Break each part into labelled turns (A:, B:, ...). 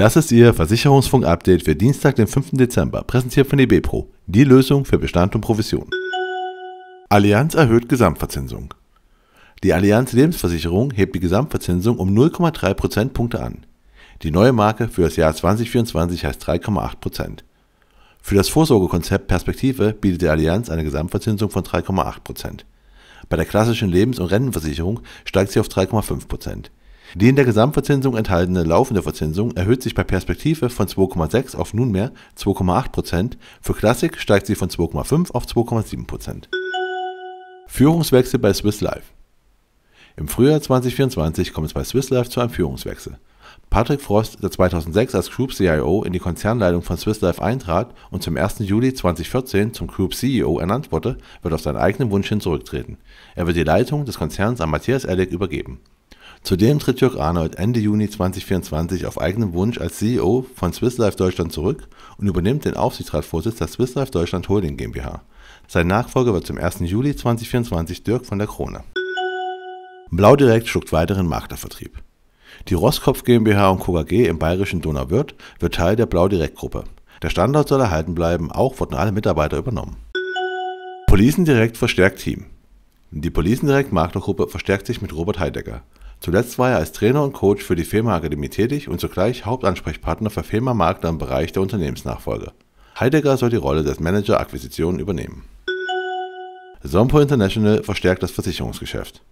A: Das ist Ihr Versicherungsfunk-Update für Dienstag, den 5. Dezember, präsentiert von eBepro, die Lösung für Bestand und Provision. Allianz erhöht Gesamtverzinsung. Die Allianz Lebensversicherung hebt die Gesamtverzinsung um 0,3 Prozentpunkte an. Die neue Marke für das Jahr 2024 heißt 3,8 Prozent. Für das Vorsorgekonzept Perspektive bietet die Allianz eine Gesamtverzinsung von 3,8 Prozent. Bei der klassischen Lebens- und Rentenversicherung steigt sie auf 3,5 Prozent. Die in der Gesamtverzinsung enthaltene laufende Verzinsung erhöht sich bei Perspektive von 2,6 auf nunmehr 2,8 Prozent, für Klassik steigt sie von 2,5 auf 2,7 Prozent. Führungswechsel bei Swiss Life Im Frühjahr 2024 kommt es bei Swiss Life zu einem Führungswechsel. Patrick Frost, der 2006 als Group CIO in die Konzernleitung von Swiss Life eintrat und zum 1. Juli 2014 zum Group CEO ernannt wurde, wird auf seinen eigenen Wunsch hin zurücktreten. Er wird die Leitung des Konzerns an Matthias Ellig übergeben. Zudem tritt Jörg Arnold Ende Juni 2024 auf eigenen Wunsch als CEO von Swiss Life Deutschland zurück und übernimmt den Aufsichtsratsvorsitz der Swiss Life Deutschland Holding GmbH. Sein Nachfolger wird zum 1. Juli 2024 Dirk von der Krone. Blau Direkt schluckt weiteren Maklervertrieb. Die Rosskopf GmbH und KG im bayerischen Donauwörth wird Teil der Blau Direkt Gruppe. Der Standort soll erhalten bleiben, auch wurden alle Mitarbeiter übernommen. Policen Direkt verstärkt Team. Die Policen Direkt Maklergruppe verstärkt sich mit Robert Heidegger. Zuletzt war er als Trainer und Coach für die Firma Akademie tätig und zugleich Hauptansprechpartner für Firma Makler im Bereich der Unternehmensnachfolge. Heidegger soll die Rolle des Manager Akquisitionen übernehmen. Sompo International verstärkt das Versicherungsgeschäft.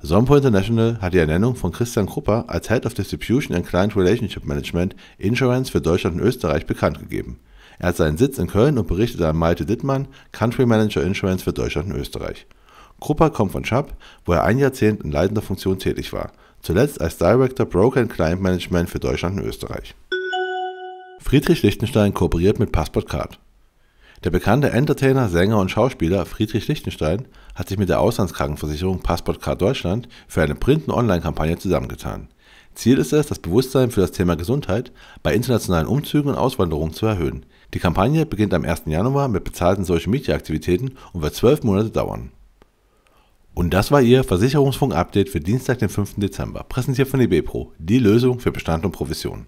A: Sompo International hat die Ernennung von Christian Krupper als Head of Distribution and Client Relationship Management Insurance für Deutschland und Österreich bekannt gegeben. Er hat seinen Sitz in Köln und berichtete an Malte Dittmann, Country Manager Insurance für Deutschland und Österreich. Krupper kommt von Schapp, wo er ein Jahrzehnt in leitender Funktion tätig war, zuletzt als Director Broker and Client Management für Deutschland und Österreich. Friedrich Lichtenstein kooperiert mit Passport Card. Der bekannte Entertainer, Sänger und Schauspieler Friedrich Lichtenstein hat sich mit der Auslandskrankenversicherung Passport Card Deutschland für eine Print- und Online-Kampagne zusammengetan. Ziel ist es, das Bewusstsein für das Thema Gesundheit bei internationalen Umzügen und Auswanderungen zu erhöhen. Die Kampagne beginnt am 1. Januar mit bezahlten Social-Media-Aktivitäten und wird zwölf Monate dauern. Und das war Ihr Versicherungsfunk-Update für Dienstag, den 5. Dezember, präsentiert von eBepro, die Lösung für Bestand und Provision.